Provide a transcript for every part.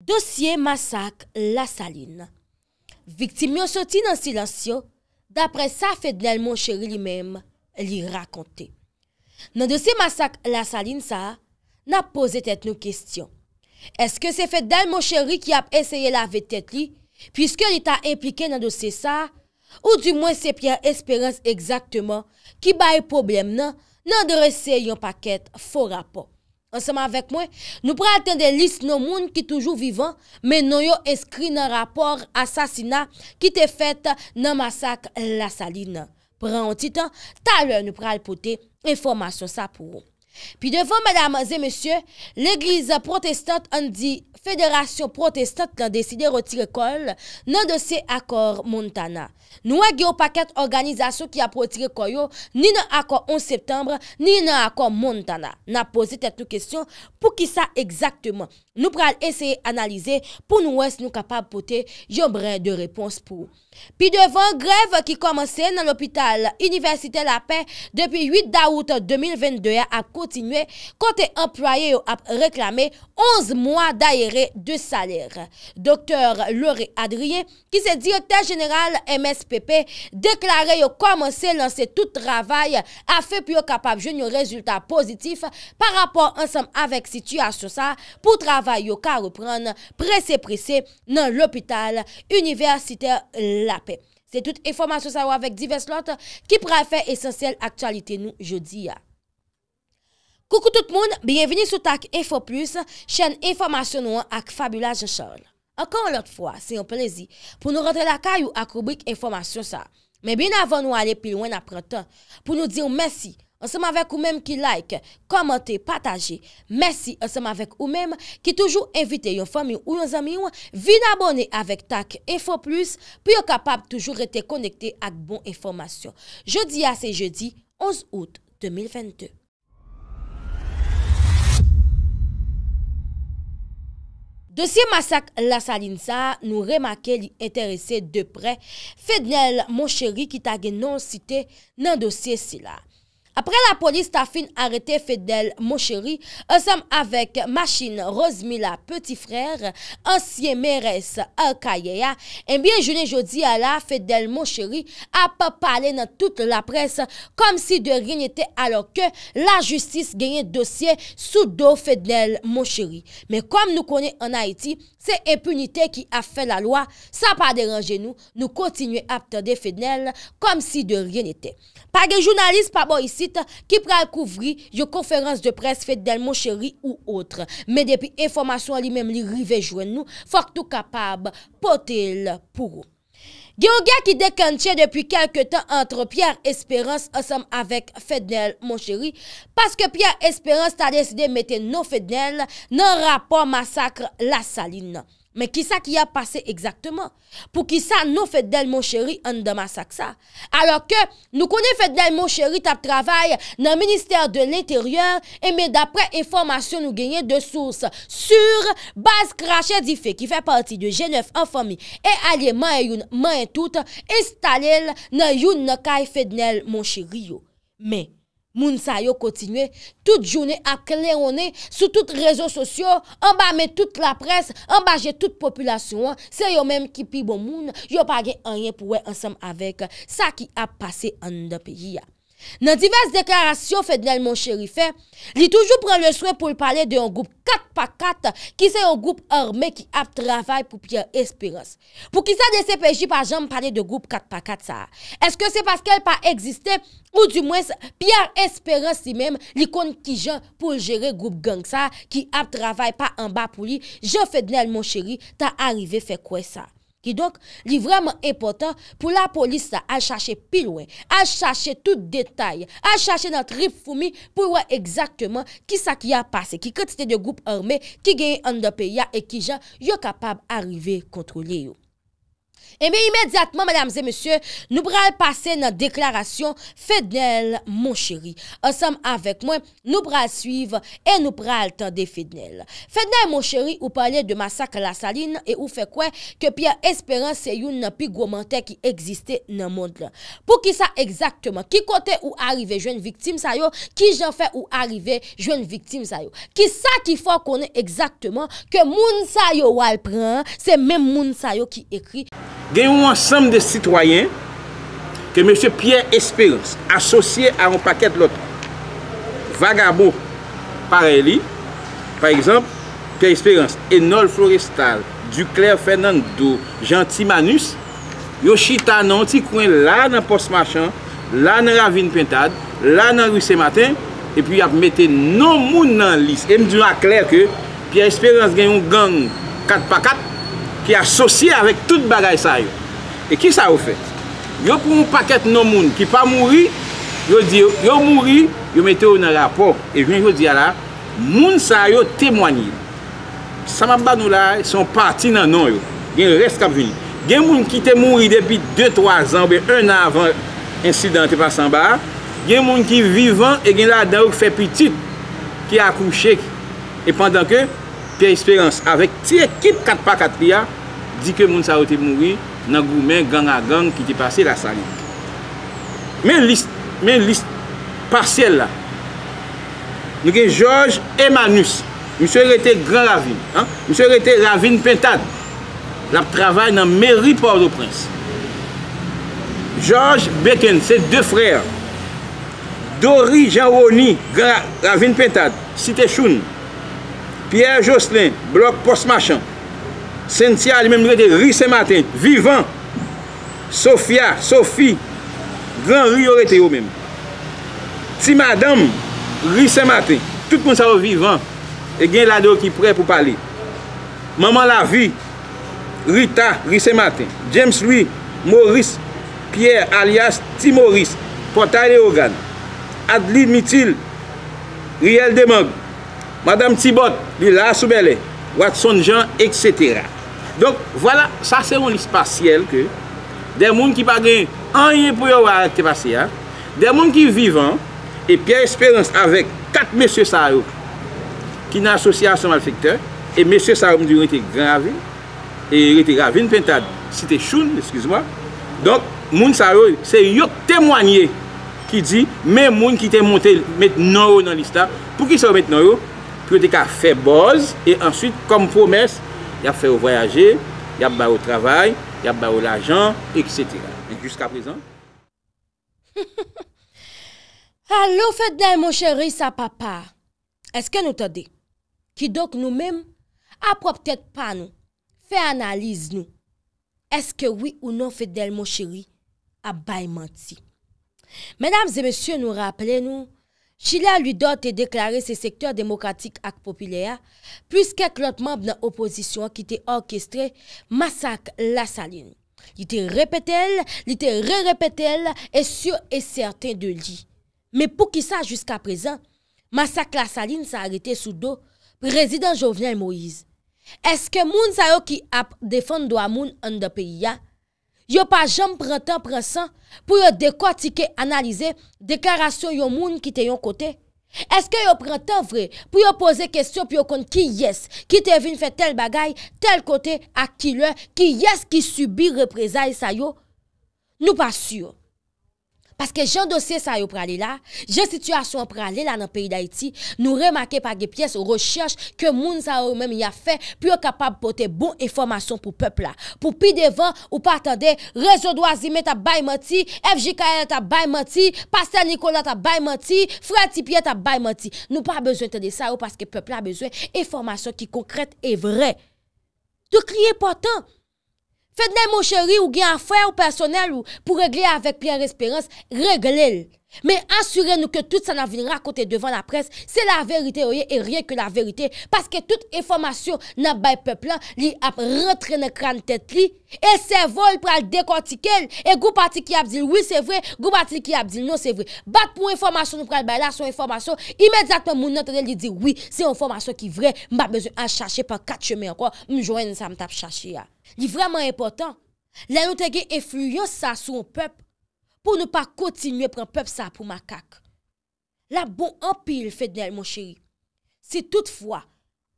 Dosye Masak La Saline Viktime yon soti nan silansyon, dapre sa fèd lèl mon chèri li mèm li rakonte. Nan dosye Masak La Saline sa, nan pose tèt nou kèstyon. Eske se fèd lèl mon chèri ki ap esèye la vè tèt li, pyske li ta implike nan dosye sa, ou du mwen se piè espèrense egzaktèman ki baye problem nan, nan de resè yon pakèt fò rapò. Anseman vek mwen, nou pral ten de lis nou moun ki toujou vivan, men nou yo eskri nan rapor asasina ki te fet nan masak la saline. Pran an titan, talwe nou pral pote informasyon sa pou ou. pi devon mèdame zè eh, mèsyè lègrise protestante an di fèderasyon protestante lan deside rotire kol nan dosè akor Montana. Nou wè eh, gè ou pakèt organizasyon ki ap rotire koyo ni nan akor 11 septembre ni nan akor Montana. Nan pose tèk nou kèsyon pou ki sa exactement. Nou pral esè analize pou nou wè s nou kapab pote jom brè de repons pou. Pi devon grev ki komanse nan l'opital Université Lapin depi 8 daout 2022 a kote kote employe yo ap reklame 11 mwa dayere de saler. Dr. Lorie Adrie, ki se di otel general MSPP, deklare yo komanse lanse tout travay a fe pyo kapab jen yo rezultat pozitif pa rapor ansam avek situasyon sa pou travay yo ka repran prese prese nan lopital universiter lape. Se tout informasyon sa yo avek divers lot ki prefe esensyel aktualite nou jodi ya. Koukou tout moun, bienveni sou Tak Info Plus, chen informasyon nou an ak fabulaj chan. Ankon lout fwa, se yon plezi pou nou rentre la kayou ak oblik informasyon sa. Men bin avan nou ale pilwen apre tan, pou nou diyon mersi. Ansem avèk ou mèm ki like, komante, pataje. Mersi ansem avèk ou mèm ki toujou evite yon fami ou yon zami yon. Vin abone avèk Tak Info Plus, pi yon kapap toujou rete konekte ak bon informasyon. Jodi a se jodi, 11 out 2022. Dosye masak la salinsa nou remake li enterese depre fednel mon cheri ki tagye non site nan dosye sila. apre la polis ta fin arrete Fidel monsheri, ansem avek masin Rosemila, peti frer ansye meres ankayeya, enbyen eh jounen joudi ala Fidel monsheri ap pale nan tout la pres kom si de rien ete alo ke la justis genye dosye sou do Fidel monsheri men kom nou konen an Haiti se epunite ki a fe la loa sa pa deranje nou, nou kontinye apte de Fidel kom si de rien ete page jounalist pa bo isi ki pral kouvri yo konferans de pres FEDNEL mon chéri ou otre. Me depi informasyon li mem li rivejwen nou, fok tou kapab potel pou rou. Gyo gya ki dekantche depi kelke tan entre Pierre Esperance ansam avek FEDNEL mon chéri, paske Pierre Esperance ta deside mette nou FEDNEL nan rapor masakre la saline. Men ki sa ki a pase ekzaktman pou ki sa nou fèdnel moun chéri an dama sak sa. Alors ke nou konen fèdnel moun chéri tap travay nan Ministère de l'Intérieur e men dapre informasyon nou genye de source sur base krashe di fe ki fè parti de G9 en fami e alè man yon man tout installel nan yon naka fèdnel moun chéri yo men. Moun sa yo kontinwe, tout jounen aklerone, sou tout rezo sosyo, ambame tout la pres, ambaje tout populasyon, se yo menm ki pi bon moun, yo pa gen anyen pou we ansam avek sa ki ap pase an de peyi ap. Nan divers deklarasyon fèdnel mon chéri fè, li toujou pran le souè pou l pale de yon goup 4x4 ki se yon goup orme ki ap travay pou Pierre Esperance. Pou ki sa de se peji pa jan m pale de goup 4x4 sa, eske se paske l pa egziste ou di mwes Pierre Esperance si mèm li kon ki jan pou jere goup gang sa ki ap travay pa an ba pou li, jan fèdnel mon chéri ta arrive fè kwe sa. Idonk, li vreman epotan pou la polis sa a chache pilwe, a chache tout detay, a chache natrifumi pou we exactement ki sa ki a pase, ki katite de goup armé, ki geye andope ya e ki jan yo kapab arive kontrou leyo. E eh mi imedjatman, madamze, monsye, nou pral pase nan deklarasyon FEDNEL, monsheri. Ansem avek mwen, nou pral suyve, e nou pral tande FEDNEL. FEDNEL, monsheri, ou pale de masak la saline, e ou fe kwen ke pi an esperan se yon nan pi gomante ki egziste nan mond la. Po ki sa ekzaktman, ki kote ou arive jwen viktim sayo, ki jan fe ou arive jwen viktim sayo. Ki sa ki fwa konen ekzaktman, ke moun sayo wal pren, se men moun sayo ki ekri... genyon ansem de sitwoyen ke M. Pierre Esperance asosye a an paket lot vagabo pare li par exemple, Pierre Esperance enol florestal du Claire Fernand do Jean Timanus yo chita nan ti kwen la nan pos machan la nan ravine pintad la nan ru se matin epi ap mette nan moun nan lis e m diwa kler ke Pierre Esperance genyon gang kat pakat ki asosye avèk tout bagay sa yo. E ki sa yo fèt? Yo pou moun pakèt nan moun ki pa mouri, yo di yo, yo mouri, yo metè yo nan rapòk, e ven yo di alà, moun sa yo témoanyi. Samab banou la, son pati nan non yo, gen rest kap vin. Gen moun ki te mouri depi 2-3 an, ben 1 an avan incidente pasan ba, gen moun ki vivan, e gen la dan ou fè piti, ki akou chèk, e pandan ke, te esperans avèk ti ekit kat pakèt ki a, di ke moun sa ou te moui nan goumen gang a gang ki te pase la sali. Men liste, men liste pasyel la, nou gen George Emanus, msè rete Grand Ravine, msè rete Ravine Pintade, la travay nan Meri Port-au-Prince. George Beckham, se de frèr, Dory Jean-Rony, Ravine Pintade, Siteshoun, Pierre Josselin, Blok Postmachan, Sentia li menm rete, ri se maten, vivan. Sofia, Sophie, gran ri rete yo menm. Ti madame, ri se maten. Tout moun sa yo vivan, e gen la do ki pre pou pali. Maman la vi, Rita, ri se maten. James li, Maurice, Pierre, alias Ti Maurice, pota li yo gan. Adlid Mitil, Riel Demog, madame Tibot, Lila Soubele, Watson Jean, etc. Donk, wala, sa se yon lispasyel ke, den moun ki pa gen anye pou yon wak te pase ya, den moun ki vivan, e piye esperans avèk kat mèsyè Sarouk, ki nan asosye a son malfekteur, e mèsyè Sarouk doun yon te grave, e yon te grave yon pentad, si te choun, eskouz mwa, donk, moun Sarouk, se yon temwanyè, ki di, mè moun ki te monte met nanro nan lispasyel, pou ki se ou met nanro, pou te ka feboz, e answit, kompomès, Ya fè ou voyaje, ya mba ou travay, ya mba ou l'ajan, etc. Et jusqu'a prezant. Allo fèdèl mou chèri sa papa. Eske nou te de, ki dok nou mèm, ap wè ptèd pa nou, fè analize nou. Eske wè ou nou fèdèl mou chèri, abay manti. Mèdames et messieurs nou rappele nou, Chila li do te deklare se sektor demokratik ak popilya, pwiske klotmanb nan oposisyon ki te orkestre, masak la salin. Li te repete el, li te re-repetel, e syo e serten de li. Me pou ki sa jiska prezant, masak la salin sa arete sou do, prezident Jovnel Moïse. Eske moun sa yo ki ap defon do amoun an de peyi ya, Yo pa jom pren tan prensan pou yo dekwa tike analize dekarasyon yon moun ki te yon kote? Eske yo pren tan vre pou yo pose kestyon pou yo kon ki yes ki te vin fe tel bagay tel kote ak ki lwen ki yes ki subi represay sa yo? Nou pa syon. Paske jen dosye sa yo pralela, jen situasyon pralela nan peri da iti, nou remake pa ge pyes ou recherche ke moun sa yo menm ya fe, pou yo kapab pote bon informasyon pou pepla. Pou pi devan ou pa atande, Rezo Douazime ta baymati, FGKL ta baymati, Pastor Nikola ta baymati, Frantipye ta baymati. Nou pa a bezwen tende sa yo, paske pepla a bezwen informasyon ki konkret e vre. Tou kliye potan. Fè d'nè mò chèri ou gè an fè ou personèl ou pou reglè avèk plèr espérans, reglè lè. Non, me ansure nou ke tout sa nan vin rakote devan la pres, se la verite oyen e rien ke la verite, paske tout informasyon nan bay peplan li ap rentre nan kran tet li, e se vol pral dekontikel, e goupati ki abdil, oui se vwe, goupati ki abdil, non se vwe. Bak pou informasyon nou pral bay la, son informasyon, imediatman moun entenel li di, oui, se yon informasyon ki vwe, mba bezou an chache pa kat cheme an kwa, mjouen sa mtap chache ya. Li vreman importan, la nou tege e fuyos sa sou an pep, pou nou pa kontinye pren pep sa pou makak. La bon empil fedel, mon chéri, si toutfwa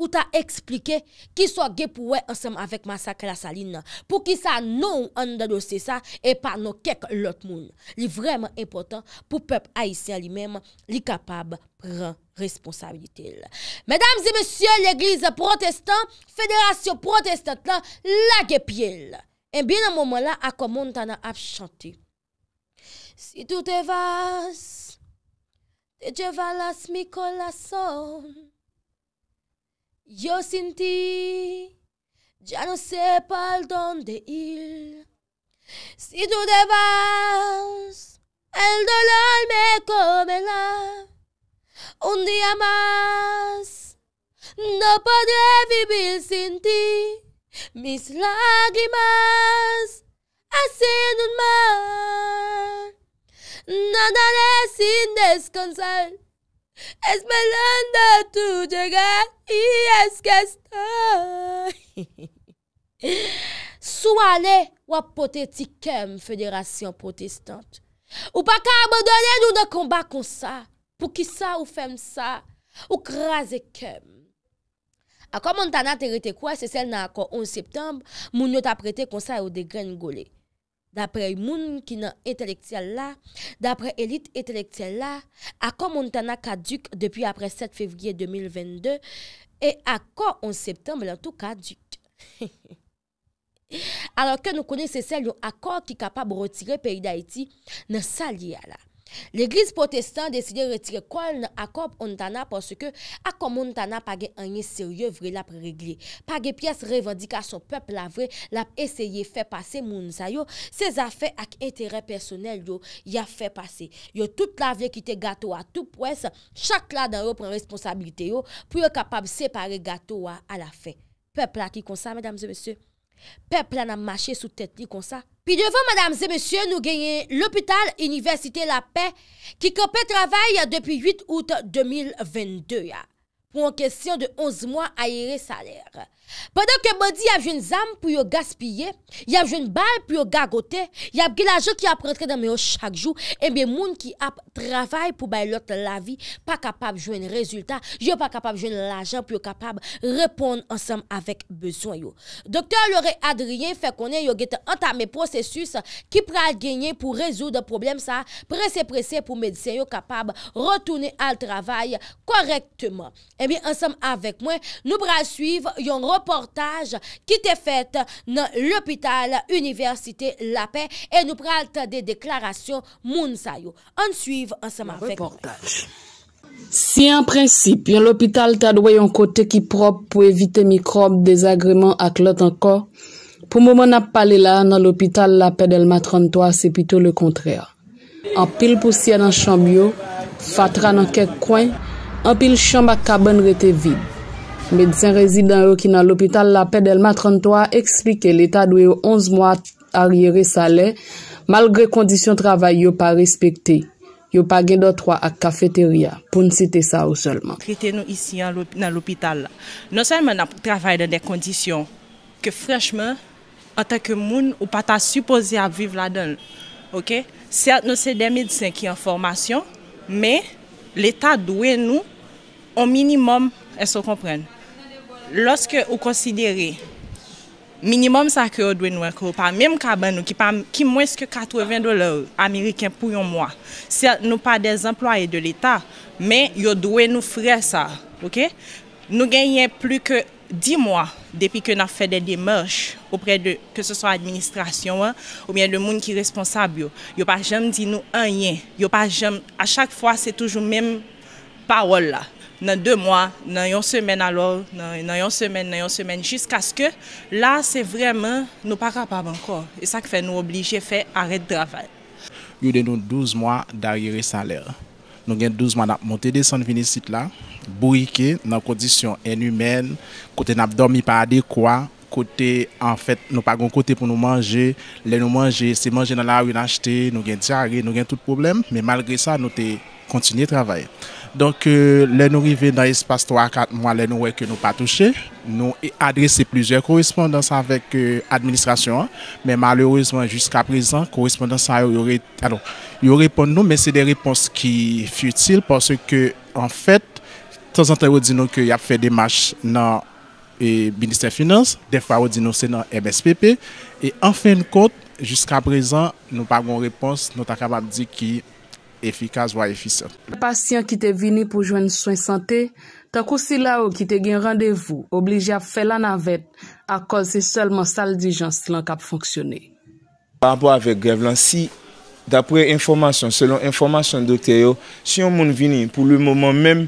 ou ta eksplike ki sou a gepouwe ansem avèk masakre la saline, pou ki sa nou an dadose sa e pa nou kek lot moun. Li vreman epotan pou pep aisyan li menm li kapab pren responsabilite. Medam zi monsye, l'eglize protestant, federasyon protestant la, la gepiel. En bin an mouman la akou moun tana ap chante. Si tú te vas, te llevarás mi corazón. Yo sin ti ya no sé para dónde ir. Si tú te vas, el dolor me comerá. Un día más no podré vivir sin ti. Mis lágrimas hacen un mal. Nan dan es in des konsal, es men lan da tou djega, i es kesta. Sou ane wap poteti kem federasyon potestant, ou pa ka abodanen nou de komba konsal, pou ki sa ou fem sa, ou kraze kem. Ako montana terite kwa, se sel nan akon 11 septem, moun yo taprete konsal ou degren gole. Dapre moun ki nan entelektiyal la, dapre elit entelektiyal la, akon moun tana kadjouk depi apre 7 fevriye 2022 e akon 11 septembe lantou kadjouk. Alors ke nou konen se sel yo akon ki kapab retire peyi da iti nan sa liya la. L'Eglise protestant deside retire kol nan akop ondana porske akom ondana page anye serye vre la pre regle. Page pias revendikasyon pep la vre la eseye fe pase moun sa yo, se zafen ak entere personel yo ya fe pase. Yo tout la vre kite gato a tout pwes, chak la dan yo pren responsabilite yo pou yo kapab separe gato a la fe. Pep la ki konsa mèdames et messieurs. Pe ple nan mache sou tèt ni konsa. Pi devon, madame zemesye, nou genye l'Opital Université La Paix ki kopè travay ya depi 8 out 2022 ya. pou an kesyon de 11 mwa ayeri saler. Padon ke bodi yav jwen zan pou yo gaspye, yav jwen bal pou yo gagote, yav gila jen ki ap rentre dan me yo chakjou, ebe moun ki ap travay pou bay lot la vi, pa kapab jwen rezultat, jen pa kapab jwen la jen pou yo kapab repon ansam avèk beswen yo. Dokter lorè Adrien fè konen yo gete anta mè prosesus ki pral genye pou rezou de problem sa, presè presè pou medisyen yo kapab retounen al travay korektman. Emi, eh ansem avek mwen, nou pral suiv yon reportaj ki te fet nan l'Hopital Université La Paix e nou pral te de deklarasyon moun sayo. An suiv, ansem avek mwen. Reportaj. Si an prinsip, yon l'Hopital te adwe yon kote ki prop pou evite mikrob, desagreman ak lot anko, pou mou moun ap pale la nan l'Hopital La Paix del Matron Toa, se pito le kontre a. An pil pou si an an chambio, fatra nan kek kwen, Anpil chamba kabon rete vid. Medisyen rezidant yo ki nan l'opital la pe del matran toa eksplike l'eta dwe yo 11 mwa ariere sa le malgre kondisyon travay yo pa respekte. Yo pa gen do troa ak kafeteria. Poun site sa ou solman. Trite nou isi nan l'opital la. Non se men ap travay den de kondisyon ke freshman anta ke moun ou pata supose a viv la don. Sert nou se den medisyen ki an formasyon me... l'Etat dwe nou o minimum, e so kompren. Lorske ou konsidere, minimum sa kre ou dwe nou ekor pa, menm ka ban nou, ki mweske 80 dolar Ameriken pou yon mwa. Se nou pa des employe de l'Etat, men yo dwe nou fre sa. Nou genyen plu ke Di mwa, depi ke na fède de mèrche, ou pre de, ke se so administrasyon, ou mwen de moun ki responsab yo, yo pa jèm di nou an yè, yo pa jèm, a chak fwa se toujou mèm pa wol la. Nan de mwa, nan yon sèmen alor, nan yon sèmen, nan yon sèmen, jisk aske, la se vremen nou pa rapab anko. E sa ke fè nou oblijè fè arèd dravan. Yo de nou 12 mwa da yore salèr. Nou gen 12 man ap monte desan vini sit la, bourike nan kondisyon en humen, kote nap dormi pa adekwa, kote an fet nou pa gon kote pou nou manje, le nou manje se manje nan la ou yon achete, nou gen tiare, nou gen tout problem, men malgre sa nou te kontinye travaye. Donk euh, lè nou rive nan espas 3-4 mwa lè nou wè ke nou patouche, nou adrese plizè korespondans avèk euh, administrasyon an, men malourezman jiska prezant korespondans a yo yorepon nou, men se de repons ki futil, parce ke an fèt, tansantè wè di nou ke yap fè demach nan euh, minister finance, defwa wè di nou se nan MSPP, en fè nou kont, jiska prezant nou pa goun repons nou takabab di ki... Efikaz wa efisan. Pasyon ki te vini pou jwen souen sante, ta kousi la ou ki te gen randevou, obliji ap felan avet akol se solman sal dijon slan kap fonksyonne. Abo avèk grev lan si, dapre informasyon, selon informasyon doktè yo, si yon moun vini pou lè mouman mèm,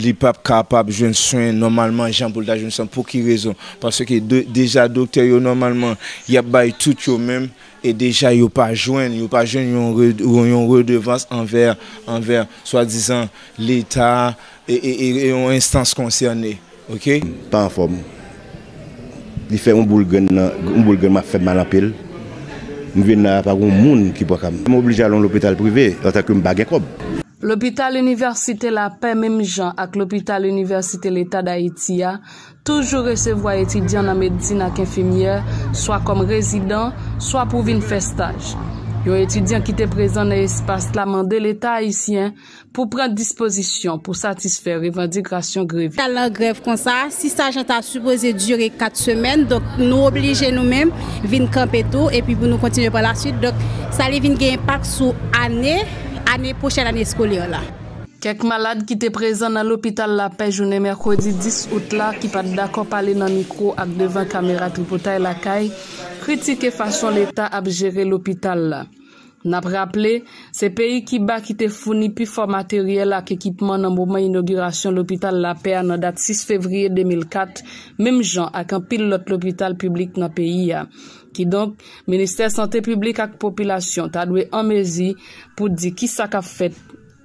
li pap kapap jwen souen normalman jambou da jwen sante, pou ki rezon, parce ki deja doktè yo normalman yap bay tout yo mèm, E deja yo pa jwen, yo pa jwen yon redevans anver, anver swa dizan l'Etat e yon instans konserne, ok? Pa anform, di fe moun boulgen, moun boulgen ma febman anpil, moun ven nan apakoun moun ki po akam. Moun oblija alon l'opetal prive, atakou m bagen kob. L'hôpital-université La Paix Memjean ak l'hôpital-université l'État d'Haïtia toujou recevou a étudiant nan medzine ak infimièr, swa kom rezidant, swa pou vin festaj. Yon étudiant ki te prezant nan espas tlamande l'État haïtien pou pren disposisyon pou satisfè revendik rasyon grevi. Talan grev kon sa, si sa jantan supose dure kat semen, dok nou oblije nou men vin kamp etou, epi pou nou kontinye pou la süt, dok sa li vin gen par sou anè. ane pou chen ane skol yo la. Kek malade ki te prezan nan l'opital la pej ou ne me akodi 10 out la ki pat da kompale nan mikro ak devan kameratin pou tay la kay, kritike fasyon l'Etat ap jere l'opital la. N ap rapple, se peyi ki bak ite founi pi fò materyèl ak ekipman nan mouman inaugurasyon l'opital la pey anan dat 6 fevri 2004, mem jan ak an pil lot l'opital publik nan peyi ya. Ki donk, Ministèr Santè Publik ak Popilasyon ta dwe anmezi pou di ki sa ka fèt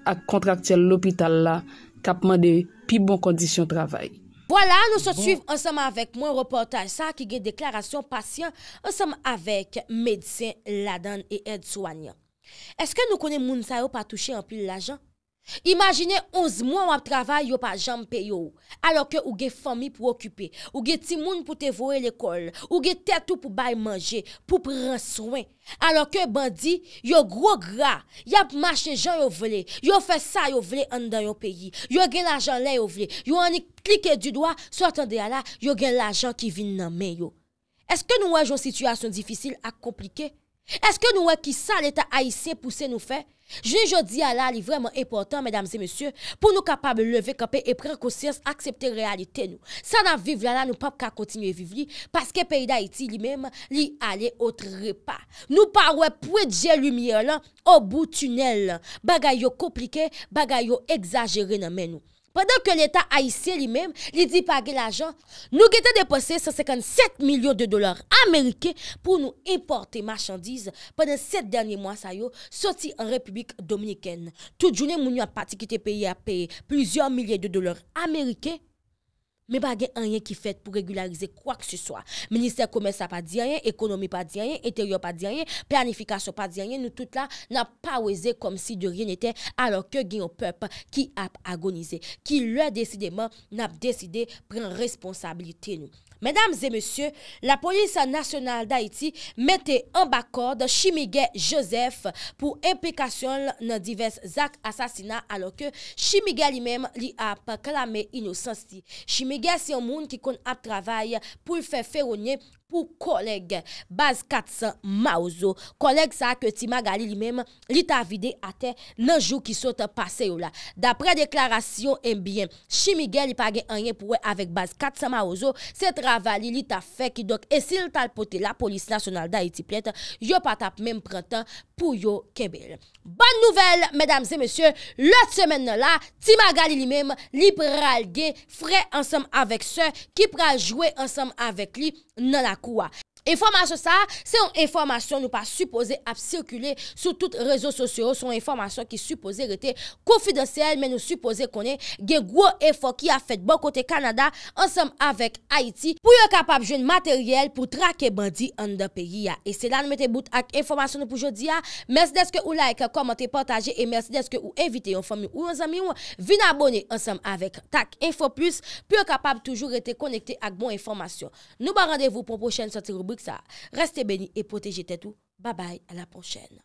ak kontraktyèl l'opital la kapman de pi bon kondisyon travay. Voilà, nou se tuyv bon. ansem avèk mwen reportaj sa ki gen deklarasyon pasyon ansem avèk medisyen, ladan e ed souanyan. Eske nou konen moun sa yo pa touche anpi l'ajan? Imagine 11 moun wap travay yo pa janm pe yo alo ke ouge fami pou okupi ouge timoun pou te voue l'ekol ouge tetou pou bay manje pou pran swen alo ke bandi yo gro gra yap mache jan yo vle yo fe sa yo vle an dan yo peyi yo gen l'ajan le yo vle yo an i klike du doa sotan de ala yo gen l'ajan ki vin nan men yo Eske nou wajon situasyon difisil ak komplike? Eske nou wè ki sa lè ta aïsè pou se nou fè? Joujou di ala li vreman epotan, mèdames et mèsyè, pou nou kapab leve kapè e prekosyès akseptè realitè nou. Sa nan viv lala nou pap ka kontinye viv li, paske peyda iti li mèm, li ale otre repa. Nou par wè pou edje lumiè lan, obou tunel lan, bagay yo komplike, bagay yo egzajere nan men nou. Pendan ke l'Etat a isye li men, li di page l'ajan, nou gete depose 157 milyon de dolar Amerike pou nou importe machandise Pendan 7 denye mwa sa yo, soti an Republik Dominikene. Tout jounen moun yo a pati ki te peye a peye, plizyon milyon de dolar Amerike. Mwen pa gen anyen ki fèt pou regularize kwa k su swa. Ministèr komè sa pa di anyen, ekonomi pa di anyen, eteryon pa di anyen, planifikasyon pa di anyen, nou tout la nap pa weze kom si de rien etè alò ke gen yon pèp ki ap agonize, ki lè desidèman nap deside pren responsabilite nou. Mèdames et messieurs, la police nationale d'Haïti mette en bakorde Chimigè Joseph pou implikasyon nan divers zak asasina alo ke Chimigè li mèm li ap klamè inosansi. Chimigè si an moun ki kon ap travay pou l fè feronye. Pou koleg, Baz 400 ma ouzo, koleg sa ke Timagali li mem li ta vide ate nanjou ki sote pase yo la. Dapre deklarasyon MBM, eh Chimigel li page anye pouwe avek Baz 400 ma ouzo, se travali li ta fe ki dok esil talpote la polis nasyonal da iti plet, yo patap mem prentan pou yo kebel. Ban nouvel, medam se mesye, lot semen na la, Timagali li mem li pralge fre ansam avek se, ki pral jwe ansam avek li. nan akouwa. Informasyon sa, se yon informasyon nou pa supose ap sirkule sou tout rezo sosyo, son informasyon ki supose rete konfidansyel, men nou supose konen gen gwo efo ki a fet bon kote Kanada, ansam avek Haiti, pou yo kapab jwen materyel pou trake bandi an de peri ya. E se la nou mette bout ak informasyon nou pou jodi ya, mers deske ou like, komente, potaje, e mers deske ou evite yon fami ou yon zami ou, vin abone ansam avek tak info plus, pou yo kapab toujou rete konekte ak bon informasyon. Nou ba randevou pou pochene sotirubri ça. Restez bénis et protégez tout. Bye bye, à la prochaine.